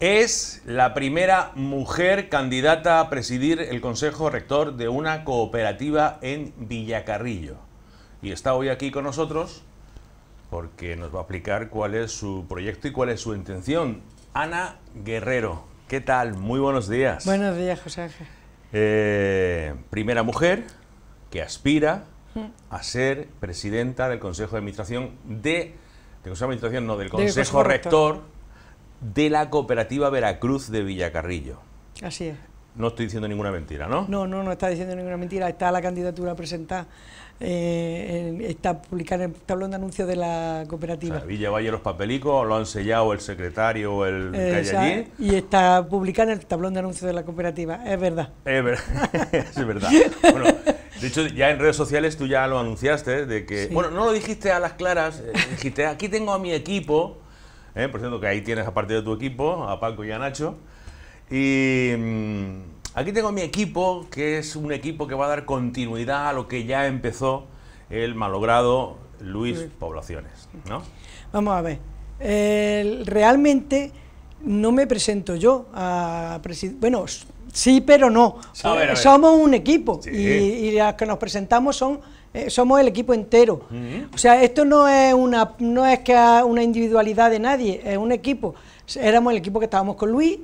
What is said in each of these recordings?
Es la primera mujer candidata a presidir el Consejo Rector de una cooperativa en Villacarrillo. Y está hoy aquí con nosotros porque nos va a explicar cuál es su proyecto y cuál es su intención. Ana Guerrero, ¿qué tal? Muy buenos días. Buenos días, José eh, primera mujer que aspira mm. a ser presidenta del Consejo de Administración de... Administración, no, del Consejo, Rector de la cooperativa Veracruz de Villacarrillo. Así es. No estoy diciendo ninguna mentira, ¿no? No, no, no está diciendo ninguna mentira. Está la candidatura presentada, eh, está publicada en el tablón de anuncios de la cooperativa. Villa Valle los papelicos, lo han sellado el secretario o el Y está publicada en el tablón de anuncios de la cooperativa, es verdad. Es, verdad. de hecho, ya en redes sociales tú ya lo anunciaste, de que... Bueno, no lo dijiste a las claras, eh, dijiste, aquí tengo a mi equipo ¿eh? por cierto que ahí tienes a partir de tu equipo, a Paco y a Nacho. Y mm, aquí tengo mi equipo, que es un equipo que va a dar continuidad a lo que ya empezó el malogrado Luis Poblaciones. ¿no? Vamos a ver, realmente no me presento yo a presidir, bueno, Sí, pero no. Somos un equipo y, las que nos presentamos son eh, somos el equipo entero. O sea, esto no es una no es que una individualidad de nadie, es un equipo. Éramos el equipo que estábamos con Luis.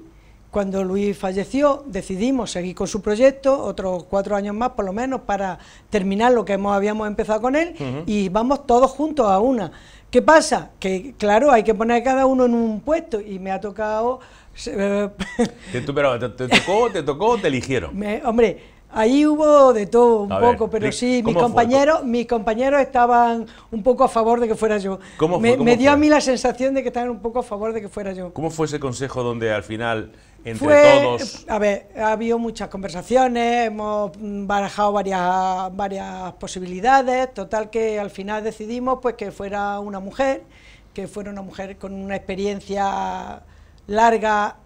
Cuando Luis falleció, decidimos seguir con su proyecto, otros cuatro años más por lo menos, para terminar lo que hemos, habíamos empezado con él, y vamos todos juntos a una. ¿Qué pasa? Que claro, hay que poner cada uno en un puesto, y me ha tocado ¿Te, tocó, ¿Te tocó te eligieron? hombre, ahí hubo de todo un poco, pero sí, mis compañeros, mis compañeros estaban un poco a favor de que fuera yo. ¿Cómo me, dio a mí la sensación de que estaban un poco a favor de que fuera yo. ¿Cómo fue ese consejo donde al final entre todos? A ver, ha habido muchas conversaciones, hemos barajado varias, varias posibilidades, total que al final decidimos pues que fuera una mujer, que fuera una mujer con una experiencia larga,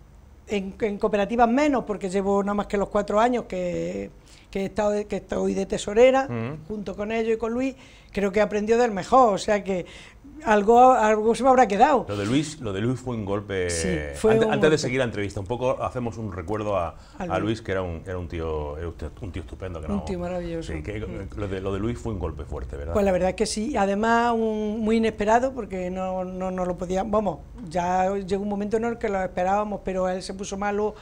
en, cooperativas menos, porque llevo nada más que los cuatro años que, he estado que estoy de tesorera, junto con ellos y con Luis, creo que aprendió del mejor. O sea que algo, algo se me habrá quedado. Lo de Luis, lo de Luis fue un golpe. antes, de seguir la entrevista, un poco hacemos un recuerdo a, a Luis, que era un, era un tío, un tío estupendo. un tío maravilloso. Mm. lo, de, lo, Luis fue un golpe fuerte, ¿verdad? Pues la verdad es que sí. Además, muy inesperado, porque no, lo podíamos. Vamos, ya llegó un momento en el que lo esperábamos, pero él se puso malo.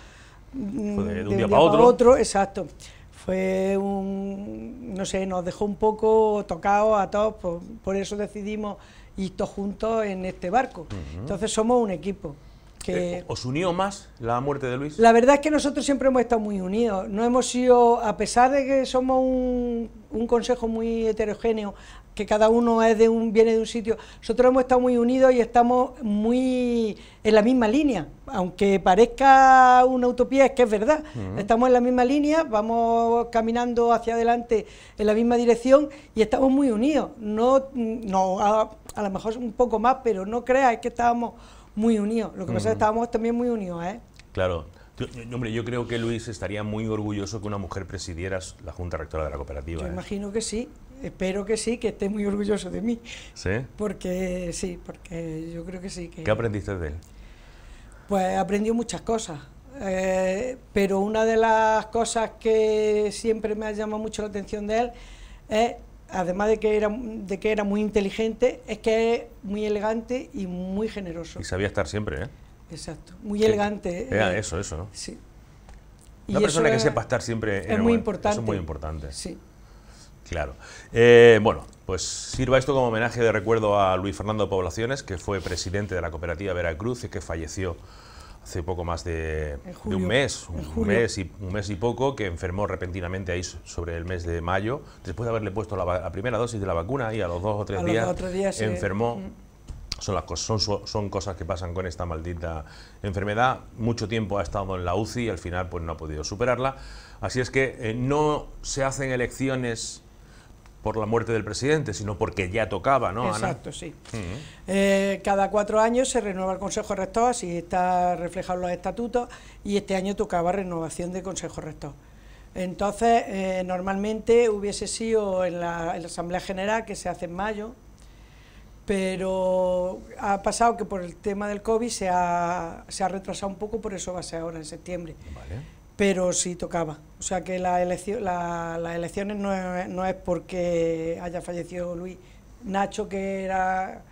Mm, de, un día, para otro. Exacto. Fue un. No sé, nos dejó un poco tocado a todos, por eso decidimos y todos juntos en este barco. Entonces somos un equipo. Que eh, ¿Os unió más la muerte de Luis? La verdad es que nosotros siempre hemos estado muy unidos. No hemos sido, a pesar de que somos un consejo muy heterogéneo, que cada uno es de un, viene de un sitio. Nosotros hemos estado muy unidos y estamos muy en la misma línea, aunque parezca una utopía, es que es verdad. Estamos en la misma línea, vamos caminando hacia adelante en la misma dirección y estamos muy unidos. No, no a, lo mejor un poco más, pero no creas, es que estábamos muy unidos. Lo que pasa es que estábamos también muy unidos, ¿eh? Claro, yo, hombre, yo creo que Luis estaría muy orgulloso que una mujer presidiera la Junta Rectora de la Cooperativa. Yo ¿eh? imagino que sí. Espero que sí, que esté muy orgulloso de mí. ¿Sí? Porque sí, porque yo creo que sí. ¿Qué aprendiste de él? Pues aprendió muchas cosas. Eh, pero una de las cosas que siempre me ha llamado mucho la atención de él es, además de que era, de que era muy inteligente, es que es muy elegante y muy generoso. Y sabía estar siempre, ¿eh? Exacto, muy elegante. Eh, eso, eso, ¿no? Sí. Una persona que sepa estar siempre es muy, importante. Eso es muy importante. Sí. Claro. Eh, bueno, pues sirva esto como homenaje de recuerdo a Luis Fernando Poblaciones, que fue presidente de la cooperativa Veracruz y que falleció hace poco más de, un mes, un mes, y, un mes y poco, que enfermó repentinamente ahí sobre el mes de mayo, después de haberle puesto la, primera dosis de la vacuna y a los dos o tres días, enfermó. Mm. Son, las, son, son cosas que pasan con esta maldita enfermedad. Mucho tiempo ha estado en la UCI y al final pues, no ha podido superarla. Así es que eh, no se hacen elecciones por la muerte del presidente, sino porque ya tocaba, ¿no? Exacto, sí. Mm. Eh, cada cuatro años se renueva el Consejo Rector, así está reflejado en los estatutos, y este año tocaba renovación del Consejo Rector. Entonces, eh, normalmente hubiese sido en la, Asamblea General, que se hace en mayo, pero ha pasado que por el tema del COVID se ha, se ha retrasado un poco, por eso va a ser ahora en septiembre. Vale pero sí tocaba. O sea que la las elecciones no es, porque haya fallecido Luis. Nacho, que era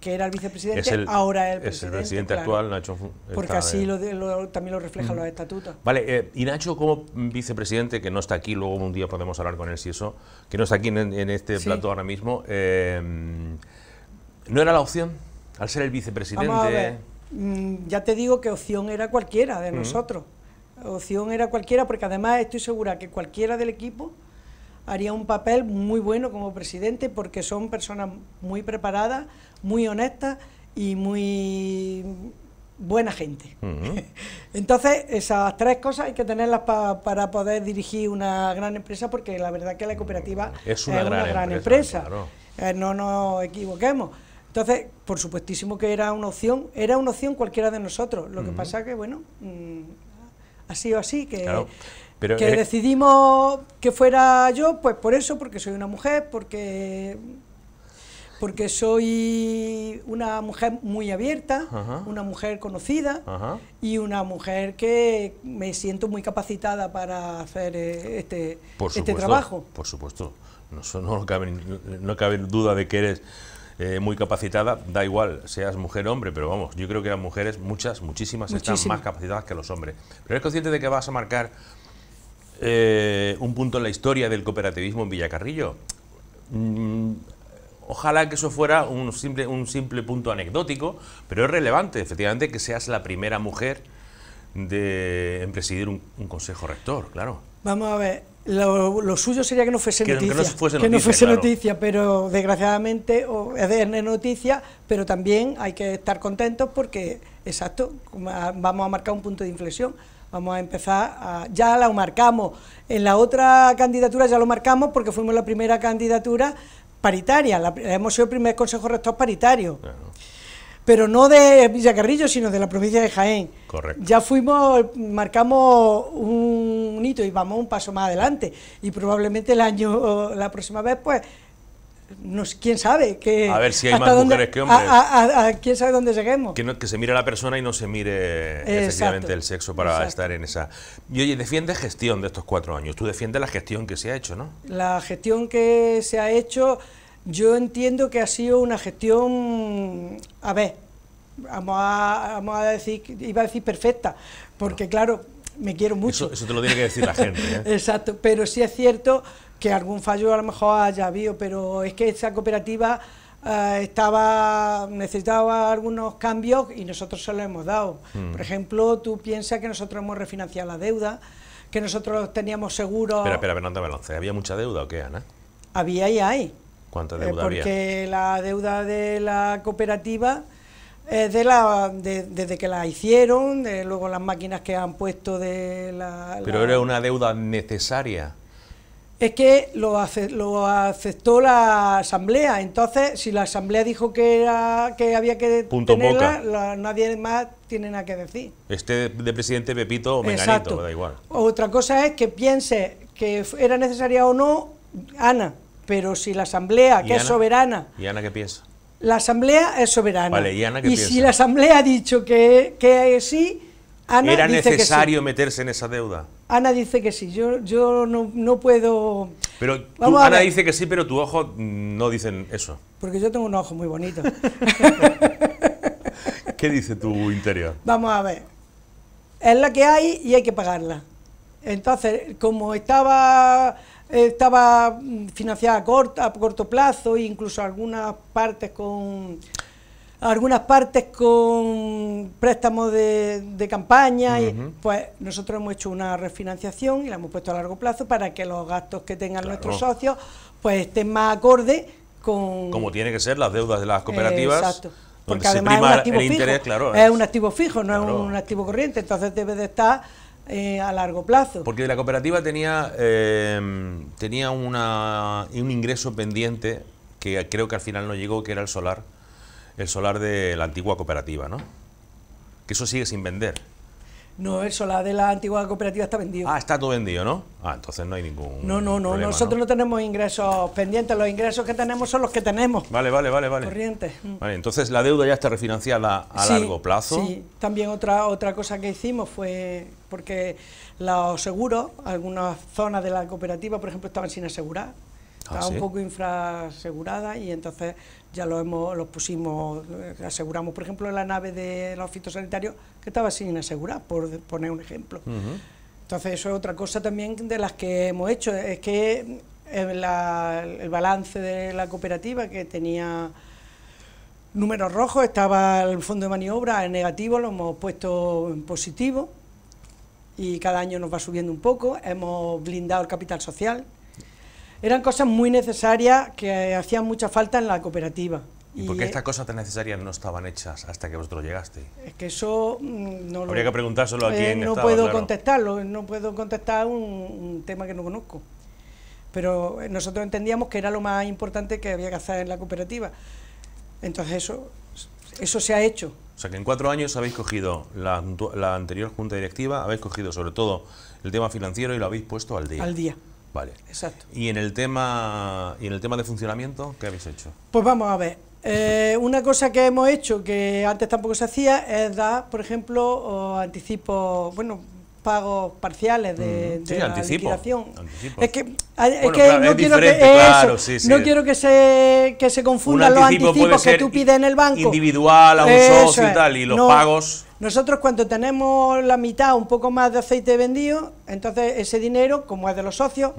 que era el vicepresidente, ahora es el presidente. Es el presidente actual, Nacho. Porque así lo, también lo reflejan los estatutos. Vale, eh, y Nacho como vicepresidente, que no está aquí, luego un día podemos hablar con él si eso, que no está aquí en, este plato ahora mismo, eh, ¿no era la opción? Al ser el vicepresidente... Vamos mm, ya te digo que opción era cualquiera de nosotros opción era cualquiera, porque además estoy segura que cualquiera del equipo haría un papel muy bueno como presidente, porque son personas muy preparadas, muy honestas y muy buena gente. Entonces, esas tres cosas hay que tenerlas para poder dirigir una gran empresa, porque la verdad que la cooperativa mm, es una, gran, empresa. Eh, no nos equivoquemos. Entonces, por supuestísimo que era una opción, era una opción cualquiera de nosotros. Lo que pasa que, bueno, mm, así o así, que, que decidimos que fuera yo, pues por eso, porque soy una mujer, porque, porque soy una mujer muy abierta, una mujer conocida y una mujer que me siento muy capacitada para hacer eh, este, este trabajo. Por supuesto, no, no, no cabe duda de que eres eh, muy capacitada, da igual, seas mujer o hombre, pero vamos, yo creo que las mujeres, muchas, muchísimas, están más capacitadas que los hombres. Pero eres consciente de que vas a marcar eh, un punto en la historia del cooperativismo en Villacarrillo. Mm, ojalá que eso fuera un simple, un simple punto anecdótico, pero es relevante, efectivamente, que seas la primera mujer de, en presidir un, un consejo rector, claro. Vamos a ver, lo, suyo sería que no fuese noticia. Que no fuese, noticia, pero desgraciadamente es de noticia, pero también hay que estar contentos porque, exacto, vamos a marcar un punto de inflexión. Vamos a empezar, a, ya lo marcamos. En la otra candidatura ya lo marcamos porque fuimos la primera candidatura paritaria, la, hemos sido el primer Consejo Rector paritario pero no de Villacarrillo, sino de la provincia de Jaén. Correcto. Ya fuimos, marcamos un, hito y vamos un paso más adelante. Y probablemente el año, la próxima vez, pues, no, quién sabe que a ver si hay más mujeres que hombres a, quién sabe dónde lleguemos que, no, que se mire la persona y no se mire el sexo para estar en esa y oye defiende gestión de estos cuatro años tú defiendes la gestión que se ha hecho no la gestión que se ha hecho yo entiendo que ha sido una gestión, a ver, vamos a, a decir, iba a decir perfecta, porque claro, me quiero mucho. Eso, te lo tiene que decir la gente. ¿eh? Exacto, pero sí es cierto que algún fallo a lo mejor haya habido, pero es que esa cooperativa eh, estaba necesitaba algunos cambios y nosotros se los hemos dado. Hmm. Por ejemplo, tú piensas que nosotros hemos refinanciado la deuda, que nosotros teníamos seguro Espera, espera, te Balance, ¿había mucha deuda o qué, Ana? Había y hay. Eh, porque la deuda de la cooperativa, de la, desde que la hicieron, de, luego las máquinas que han puesto de la... Pero era una deuda necesaria. Es que lo, lo aceptó la asamblea, entonces si la asamblea dijo que era que había que Punto tenerla, nadie más tiene nada que decir. Este de presidente Pepito o Menganito, da igual. Otra cosa es que piense que era necesaria o no, Ana, pero si la Asamblea, que es soberana... ¿Y Ana qué piensa? La Asamblea es soberana. Vale, ¿y Ana qué y si la Asamblea ha dicho que, que sí, Ana ¿Era necesario meterse en esa deuda? Ana dice que sí, yo, yo no, puedo... Pero tú, Ana dice que sí, pero tu ojo no dicen eso. Porque yo tengo un ojo muy bonito. ¿Qué dice tu interior? Vamos a ver. Es la que hay y hay que pagarla. Entonces, como estaba estaba mm, financiada a corto, a corto plazo e incluso algunas partes con algunas partes con préstamos de, campaña, y, pues nosotros hemos hecho una refinanciación y la hemos puesto a largo plazo para que los gastos que tengan nuestros socios pues estén más acorde con... Como tiene que ser las deudas de las eh, cooperativas. exacto. Porque además es un activo interés, claro. Es un activo fijo, no es un activo corriente, entonces debe de estar eh, a largo plazo. Porque la cooperativa tenía, eh, tenía una, un ingreso pendiente que creo que al final no llegó, que era el solar, el solar de la antigua cooperativa, ¿no? Que eso sigue sin vender. No, eso, la de la antigua cooperativa está vendida. Ah, está todo vendido, ¿no? Ah, entonces no hay ningún. No, no, no. nosotros ¿no? tenemos ingresos pendientes. Los ingresos que tenemos son los que tenemos. Vale, vale, vale, vale. Corrientes. Mm. Vale, entonces la deuda ya está refinanciada a largo plazo. Sí. También otra otra cosa que hicimos fue porque los seguros, algunas zonas de la cooperativa, por ejemplo, estaban sin asegurar. Ah, Estaba un poco infraseguradas y entonces ya los hemos, los pusimos, eh, aseguramos, por ejemplo, la nave de los fitosanitarios que estaba sin asegurar, por poner un ejemplo. Entonces, eso es otra cosa también de las que hemos hecho, es que eh, el balance de la cooperativa que tenía números rojos, estaba el fondo de maniobra en negativo, lo hemos puesto en positivo y cada año nos va subiendo un poco, hemos blindado el capital social, eran cosas muy necesarias que hacían mucha falta en la cooperativa. ¿Y, por qué estas cosas tan necesarias no estaban hechas hasta que vosotros llegaste? Es que eso mm, no Habría lo, que preguntárselo a eh, quien No puedo contestarlo, no puedo contestar un, tema que no conozco. Pero eh, nosotros entendíamos que era lo más importante que había que hacer en la cooperativa. Entonces eso, eso se ha hecho. O sea que en cuatro años habéis cogido la anterior junta directiva, habéis cogido sobre todo el tema financiero y lo habéis puesto al día. Al día. Vale. Exacto. ¿Y en el tema, y en el tema de funcionamiento, qué habéis hecho? Pues vamos a ver. Eh, una cosa que hemos hecho que antes tampoco se hacía es dar, por ejemplo, anticipos, bueno, pagos parciales de, de sí, la liquidación. Anticipo. Es que, es que no, quiero, que, no quiero que se, que se confundan anticipo los anticipos que tú pides en el banco. Individual, a un socio y tal, y los pagos... Nosotros cuando tenemos la mitad, un poco más de aceite vendido, entonces ese dinero, como es de los socios,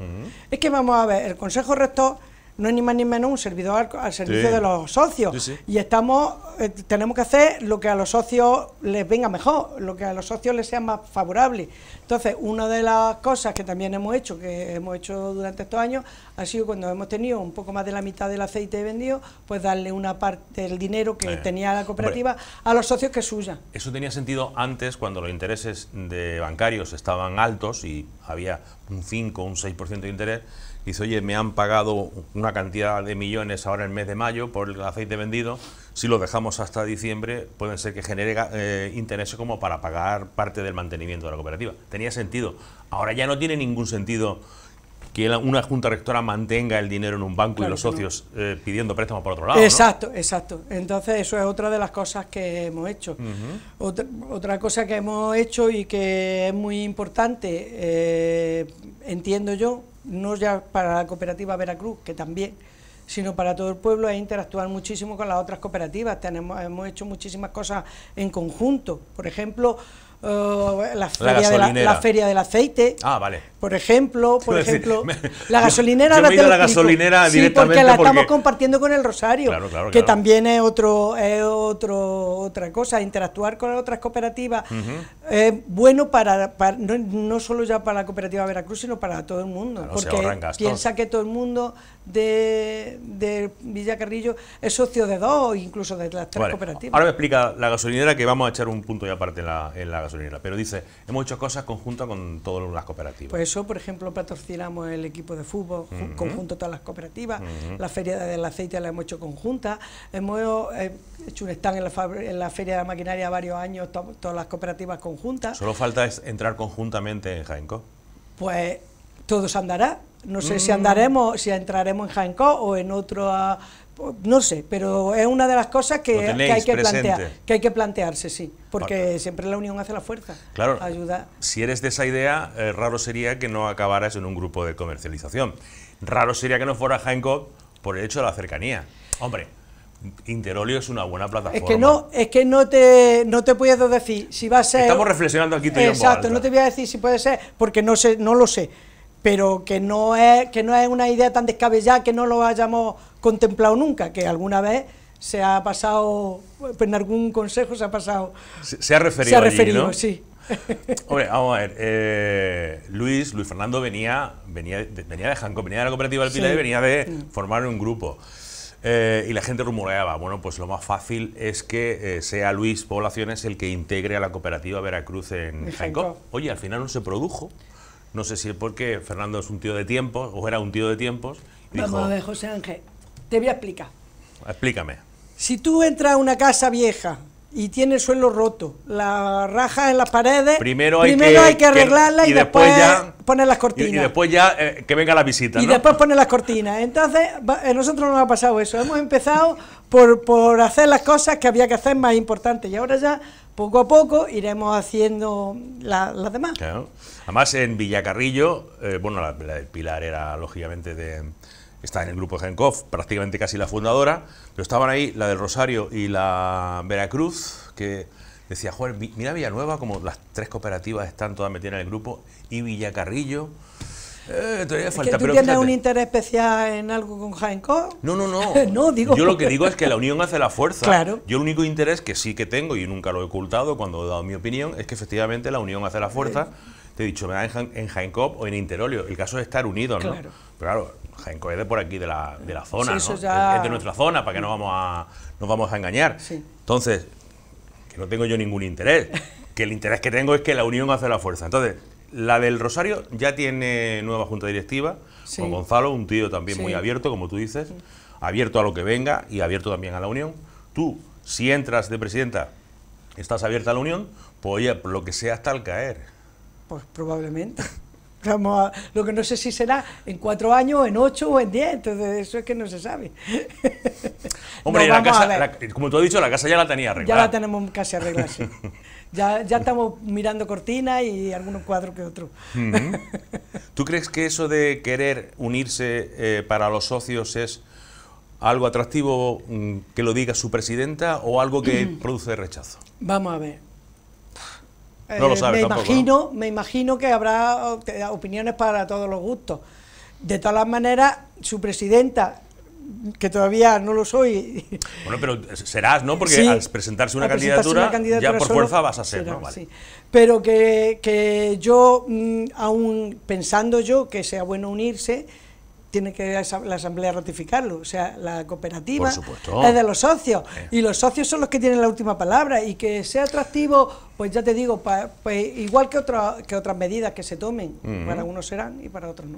es que vamos a ver, el Consejo Rector no es ni más ni menos un servidor al, servicio de los socios. Y estamos, eh, tenemos que hacer lo que a los socios les venga mejor, lo que a los socios les sea más favorable. Entonces, una de las cosas que también hemos hecho, que hemos hecho durante estos años, ha sido cuando hemos tenido un poco más de la mitad del aceite vendido, pues darle una parte del dinero que eh, tenía la cooperativa a los socios que es suya. Eso tenía sentido antes cuando los intereses de bancarios estaban altos y había un 5, o un 6% de interés dice, oye, me han pagado una cantidad de millones ahora en el mes de mayo por el aceite vendido, si lo dejamos hasta diciembre pueden ser que genere eh, interés como para pagar parte del mantenimiento de la cooperativa. Tenía sentido. Ahora ya no tiene ningún sentido que una junta rectora mantenga el dinero en un banco y los socios eh, pidiendo préstamos por otro lado. Exacto, exacto. Entonces eso es otra de las cosas que hemos hecho. otra, cosa que hemos hecho y que es muy importante, eh, entiendo yo, no ya para la cooperativa Veracruz, que también, sino para todo el pueblo, es interactuar muchísimo con las otras cooperativas. Tenemos, hemos hecho muchísimas cosas en conjunto. Por ejemplo, eh, la, feria de la, feria del aceite. Ah, vale. Por ejemplo, por ejemplo, la gasolinera. la gasolinera directamente porque la estamos compartiendo con el Rosario, que también es otro, es otro, otra cosa, interactuar con otras cooperativas. Es bueno para, no, solo ya para la cooperativa Veracruz, sino para todo el mundo, porque piensa que todo el mundo de, Villa Carrillo es socio de dos, incluso de las tres cooperativas. Ahora me explica la gasolinera que vamos a echar un punto y aparte en la, gasolinera, pero dice hemos hecho cosas conjuntas con todas las cooperativas. Pues por ejemplo, patrocinamos el equipo de fútbol, conjunto todas las cooperativas, la feria del aceite la hemos hecho conjunta, hemos eh, hecho un stand en la, feria de la maquinaria varios años, todas las cooperativas conjuntas. Solo falta es entrar conjuntamente en Jaenco. Pues todo se andará, no sé si mm. andaremos, si entraremos en Jaenco o en otro no sé, pero es una de las cosas que, hay que, plantear, que hay que plantearse, sí, porque siempre la unión hace la fuerza. Claro, ayuda. si eres de esa idea, eh, raro sería que no acabaras en un grupo de comercialización. Raro sería que no fuera Hanko por el hecho de la cercanía. Hombre, Interolio es una buena plataforma. Es que no, es que no te, no te puedo decir si va a ser... Estamos reflexionando aquí. Exacto, no te voy a decir si puede ser, porque no, sé, no lo sé pero que no es, que no es una idea tan descabellada que no lo hayamos contemplado nunca, que alguna vez se ha pasado, pues, en algún consejo se ha pasado. Se, ha referido. Se ha referido, sí. Hombre, vamos a ver. Eh, Luis, Luis Fernando venía, venía, de, venía de venía de la cooperativa del Pilar y venía de mm. formar un grupo. Eh, y la gente rumoreaba, bueno, pues lo más fácil es que eh, sea Luis Poblaciones el que integre a la cooperativa Veracruz en Jancó. Oye, al final no se produjo no sé si es porque Fernando es un tío de tiempos, o era un tío de tiempos. Vamos a ver, José Ángel, te voy a explicar. Explícame. Si tú entras a una casa vieja y tiene el suelo roto, la rajas en las paredes, primero hay, que, hay que, arreglarla y, después, ya, poner las cortinas. Y, después ya eh, que venga la visita. Y después poner las cortinas. Entonces, a eh, nosotros nos ha pasado eso. Hemos empezado por, por hacer las cosas que había que hacer más importantes y ahora ya poco a poco iremos haciendo las demás. Además, en Villacarrillo, eh, bueno, la, pilar era lógicamente de. Está en el grupo Genkov, prácticamente casi la fundadora, pero estaban ahí la del Rosario y la Veracruz, que decía, juan mira Villanueva, como las tres cooperativas están todas metidas en el grupo, y Villacarrillo. Eh, falta, ¿Que ¿Tú tienes un interés especial en algo con Jaenco? No, no, no. no digo. Yo lo que digo es que la unión hace la fuerza. Yo el único interés que sí que tengo, y nunca lo he ocultado cuando he dado mi opinión, es que efectivamente la unión hace la fuerza. Te he dicho, me en, en Jaenco o en Interolio. El caso es estar unidos, ¿no? Claro. Pero es de por aquí, de la, de la zona, Es de nuestra zona, para que no vamos a, nos vamos a engañar. Entonces, que no tengo yo ningún interés. que el interés que tengo es que la unión hace la fuerza. Entonces, la del Rosario ya tiene nueva junta directiva, con Gonzalo, un tío también muy abierto, como tú dices, abierto a lo que venga y abierto también a la unión. Tú, si entras de presidenta, estás abierta a la unión, pues oye, lo que sea hasta el caer. Pues probablemente. lo que no sé si será en cuatro años, en ocho o en diez, entonces eso es que no se sabe. Hombre, la casa, como tú has dicho, la casa ya la tenía arreglada. Ya la tenemos casi arreglada, sí. Ya, estamos mirando cortinas y algunos cuadros que otros. ¿Tú crees que eso de querer unirse eh, para los socios es algo atractivo mm, que lo diga su presidenta o algo que produce rechazo? Vamos a ver. No lo eh, sabes me imagino, me imagino que habrá opiniones para todos los gustos. De todas las maneras, su presidenta que todavía no lo soy. Bueno, pero serás, ¿no? Porque al presentarse una, candidatura, ya por fuerza vas a ser, Pero que, que yo, mm, aún pensando yo que sea bueno unirse, tiene que la asamblea ratificarlo, o sea, la cooperativa es de los socios eh. y los socios son los que tienen la última palabra y que sea atractivo, pues ya te digo, pues igual que, otra, que otras medidas que se tomen, para unos serán y para otros no.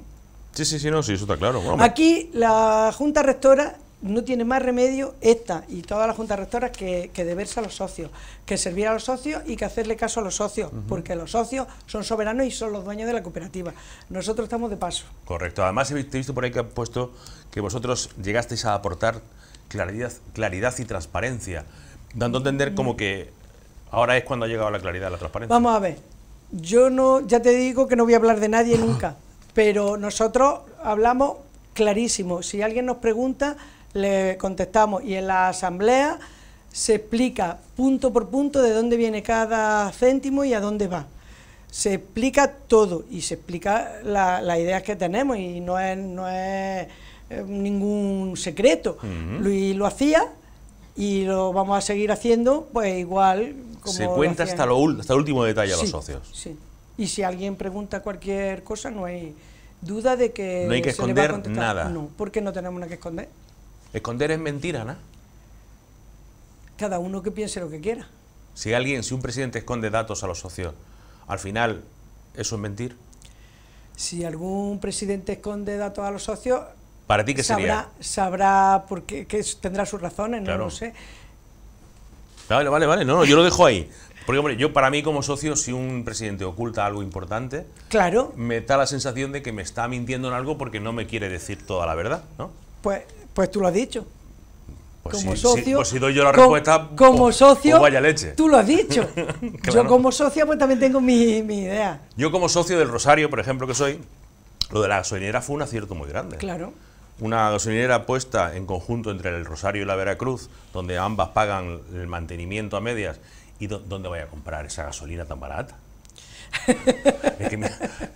Sí, sí, sí, no, sí, eso está claro. Aquí la Junta Rectora no tiene más remedio esta y toda la Junta Rectora que, deberse a los socios, que servir a los socios y que hacerle caso a los socios, porque los socios son soberanos y son los dueños de la cooperativa. Nosotros estamos de paso. Correcto. Además, he visto por ahí que han puesto que vosotros llegasteis a aportar claridad, claridad y transparencia, dando a entender como que ahora es cuando ha llegado la claridad, la transparencia. Vamos a ver. Yo no, ya te digo que no voy a hablar de nadie nunca pero nosotros hablamos clarísimo. Si alguien nos pregunta, le contestamos. Y en la asamblea se explica punto por punto de dónde viene cada céntimo y a dónde va. Se explica todo y se explica las ideas que tenemos y no es, no es eh, ningún secreto. Luis lo hacía y lo vamos a seguir haciendo, pues igual. Como se cuenta hasta, lo, hasta el último detalle a los socios. Sí. Y si alguien pregunta cualquier cosa, no hay duda de que. No hay que esconder nada. No, porque no tenemos nada que esconder. Esconder es mentira, ¿no? Cada uno que piense lo que quiera. Si alguien, si un presidente esconde datos a los socios, al final, ¿eso es mentir? Si algún presidente esconde datos a los socios. ¿Para ti qué sabrá, Sabrá, porque que tendrá sus razones, no lo sé. Vale, vale, vale, no, no, yo lo dejo ahí. Porque, hombre, yo para mí como socio, si un presidente oculta algo importante, claro. me da la sensación de que me está mintiendo en algo porque no me quiere decir toda la verdad, ¿no? Pues, pues tú lo has dicho. Pues como socio, pues doy yo la respuesta, como pues, socio, Tú lo has dicho. Yo como socio, pues también tengo mi, mi idea. Yo como socio del Rosario, por ejemplo, que soy, lo de la gasolinera fue un acierto muy grande. Claro una gasolinera puesta en conjunto entre el Rosario y la Veracruz, donde ambas pagan el mantenimiento a medias ¿Y dónde voy a comprar esa gasolina tan barata? es que, mira,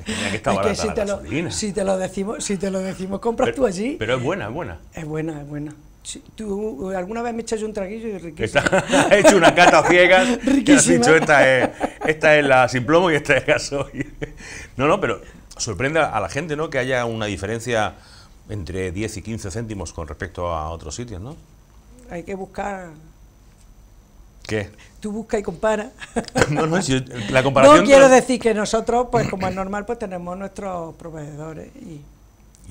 que, barata si la te gasolina. Lo, si te lo decimos, si te lo decimos, compras tú allí. Pero es buena, es buena. Es buena, es buena. alguna vez me echas un traguillo y riquísimo. He hecho una cata ciegas. Y Has dicho, esta es, esta es la sin plomo y esta es gasolina. No, no, pero sorprende a la gente, ¿no? Que haya una diferencia entre 10 y 15 céntimos con respecto a otros sitios, ¿no? Hay que buscar... ¿Qué? tú busca y compara. No, la quiero decir que nosotros, pues como es normal, pues tenemos nuestros proveedores. Y...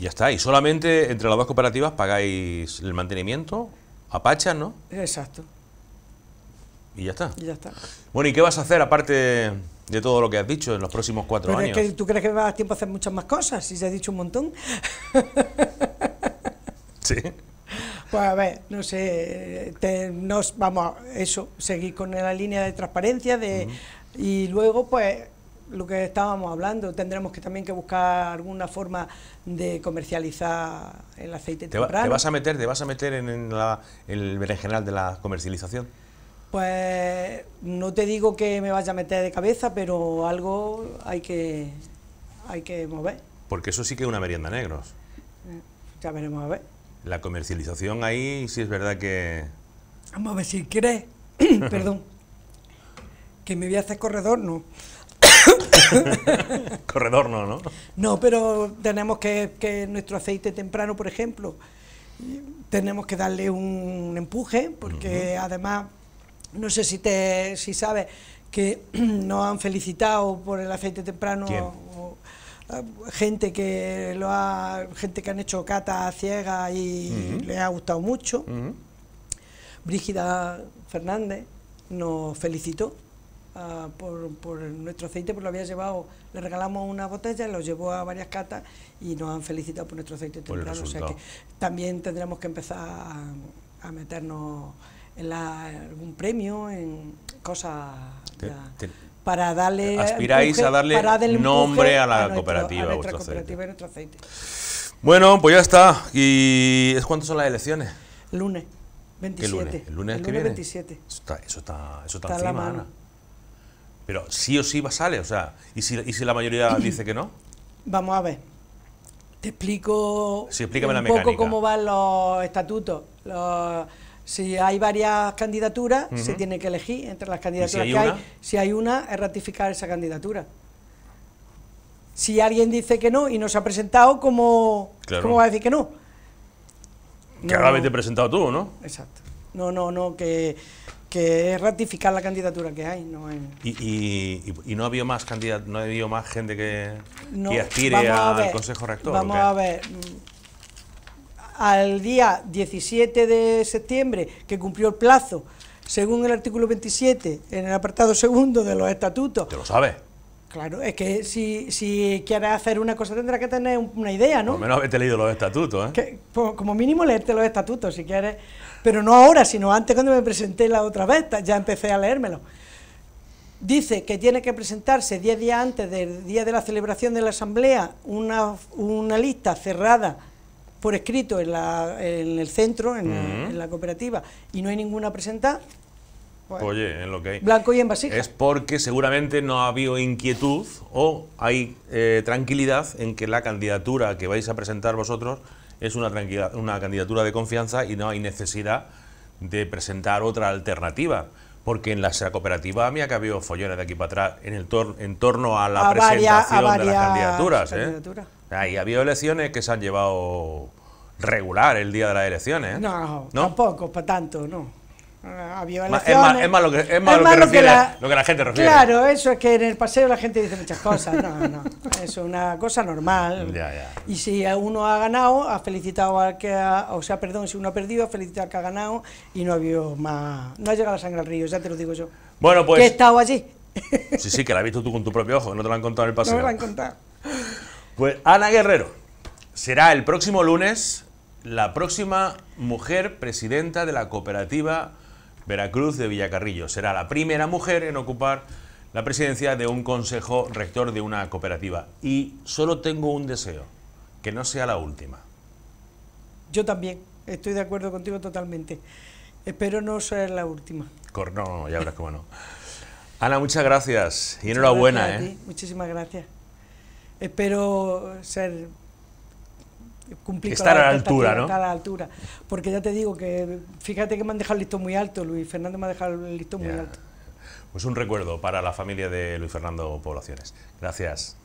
ya está, y solamente entre las dos cooperativas pagáis el mantenimiento, apachas, ¿no? Exacto. Y ya está. ya está. Bueno, ¿y qué vas a hacer aparte de todo lo que has dicho en los próximos cuatro años? Es que tú crees que vas a tiempo a hacer muchas más cosas, si se ha dicho un montón. sí. Pues a ver, no sé, te, nos, vamos, a eso, seguir con la línea de transparencia de, y luego pues lo que estábamos hablando, tendremos que también que buscar alguna forma de comercializar el aceite ¿Te, temprano. ¿Te vas a meter, te vas a meter en, la, el berenjenal de la comercialización? Pues no te digo que me vaya a meter de cabeza, pero algo hay que, hay que mover. Porque eso sí que es una merienda negros. Ya veremos a ver. La comercialización ahí sí es verdad que... Vamos a ver, si quieres, perdón, que me voy a hacer corredor, no. corredor no, ¿no? No, pero tenemos que, que nuestro aceite temprano, por ejemplo, tenemos que darle un empuje, porque además, no sé si, te, si sabes que nos han felicitado por el aceite temprano. Ah, gente que lo ha, gente que han hecho catas ciegas y le les ha gustado mucho. Brígida Fernández nos felicitó ah, por, nuestro aceite, porque lo había llevado, le regalamos una botella, lo llevó a varias catas y nos han felicitado por nuestro aceite pues O sea que también tendremos que empezar a, meternos en algún premio, en cosas para darle aspiráis a darle, para darle nombre a la a cooperativa, nuestro, a nuestra cooperativa aceite. y nuestro aceite. Bueno, pues ya está. ¿Y es cuándo son las elecciones? Lunes 27. ¿Qué lunes? El lunes, el lunes que viene? 27. Eso está, eso está, eso está, está encima, la mano. Ana. Pero sí o sí va sale, o sea, ¿y si, y si la mayoría dice que no? Vamos a ver. Te explico sí, un la mecánica. poco cómo van los estatutos, los si hay varias candidaturas, se tiene que elegir entre las candidaturas que hay. Si hay una, es ratificar esa candidatura. Si alguien dice que no y no se ha presentado, ¿cómo, va a decir que no? Que no, ahora presentado tú, ¿no? Exacto. No, no, no, que, es ratificar la candidatura que hay. ¿Y, y, no ha habido más candidat no ha habido más gente que, que aspire al Consejo Rector? Vamos a ver al día 17 de septiembre, que cumplió el plazo, según el artículo 27, en el apartado segundo de los estatutos. Te lo sabes. Claro, es que si, quieres hacer una cosa tendrás que tener una idea, ¿no? Al menos haberte leído los estatutos, ¿eh? como mínimo leerte los estatutos, si quieres. Pero no ahora, sino antes cuando me presenté la otra vez, ya empecé a leérmelo. Dice que tiene que presentarse 10 días antes del día de la celebración de la asamblea una, una lista cerrada por escrito en, la, en el centro, en, la cooperativa, y no hay ninguna presentada. Pues, Oye, en lo que hay. Blanco y en vasija. Es porque seguramente no ha habido inquietud o hay eh, tranquilidad en que la candidatura que vais a presentar vosotros es una, una candidatura de confianza y no hay necesidad de presentar otra alternativa porque en la cooperativa a mí ha habido follones de aquí para atrás en, el en torno a la presentación de las candidaturas. ¿eh? Ahí ha habido elecciones que se han llevado regular el día de las elecciones. ¿eh? No, ¿no? tampoco, para tanto, no. Es más, lo que, lo, que, la, gente refiere. Claro, eso es que en el paseo la gente dice muchas cosas. No, no, es una cosa normal. Ya, ya. Y si uno ha ganado, ha felicitado al que ha, o sea, perdón, si uno ha perdido, ha felicitado al que ha ganado y no ha habido más, no ha llegado la sangre al río, ya te lo digo yo. Bueno, pues. Que he estado allí. Sí, sí, que la has visto tú con tu propio ojo, no te lo han contado en el paseo. No me lo han contado. Pues Ana Guerrero será el próximo lunes la próxima mujer presidenta de la cooperativa Veracruz de Villacarrillo. Será la primera mujer en ocupar la presidencia de un consejo rector de una cooperativa. Y solo tengo un deseo, que no sea la última. Yo también, estoy de acuerdo contigo totalmente. Espero no ser la última. no, ya verás cómo no. Ana, muchas gracias y enhorabuena. ¿eh? Muchísimas gracias espero ser cumplir estar a la altura, ¿no? a la altura, porque ya te digo que fíjate que me han dejado el listón muy alto, Luis Fernando me ha dejado el listón muy alto. Pues un recuerdo para la familia de Luis Fernando Poblaciones. Gracias.